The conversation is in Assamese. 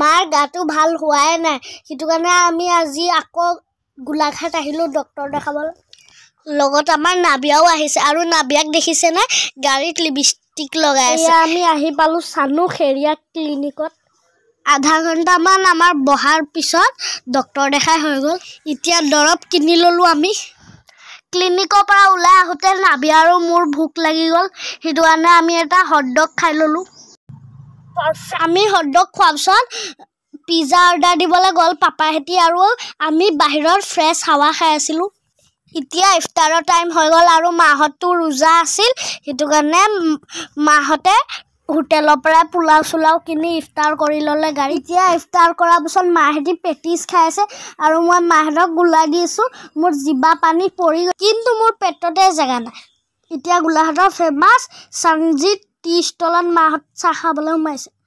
মাৰ গাটো ভাল হোৱাই নাই সেইটো কাৰণে আমি আজি আকৌ গোলাঘাট আহিলোঁ ডক্টৰ দেখাবলৈ লগত আমাৰ নাবিয়াও আহিছে আৰু নাবিয়াক দেখিছেনে গাড়ীত লিপষ্টিক লগাই আছে আমি আহি পালোঁ চানো খেৰিয়া ক্লিনিকত আধা ঘণ্টামান আমাৰ বহাৰ পিছত ডক্টৰ দেখাই হৈ গ'ল এতিয়া দৰৱ কিনি ল'লোঁ আমি ক্লিনিকৰ পৰা ওলাই আহোঁতে নাবিয়া আৰু মোৰ ভোক লাগি গ'ল সেইটো কাৰণে আমি এটা হট ডগ খাই ল'লোঁ আমি হটডগ খোৱাৰ পিছত পিজ্জা অৰ্ডাৰ দিবলৈ গ'ল পাপাহঁতি আৰু আমি বাহিৰত ফ্ৰেছ হাৱা খাই আছিলোঁ এতিয়া ইফতাৰৰ টাইম হৈ গ'ল আৰু মাহঁতো ৰোজা আছিল সেইটো কাৰণে মাহঁতে হোটেলৰ পৰাই পোলাও চোলাও কিনি ইফতাৰ কৰি ল'লে গাড়ী এতিয়া ইফতাৰ কৰাৰ পিছত মাহঁতি পেটিছ খাই আছে আৰু মই মাহঁতক গোলা দিছোঁ মোৰ জীৱা পানী পৰি গ'ল কিন্তু মোৰ পেটতে জেগা নাই এতিয়া গোলাঘাটৰ ফেমাছ চাঞ্জিত টি ষ্টলত মাহঁত চাহ খাবলৈ সোমাইছে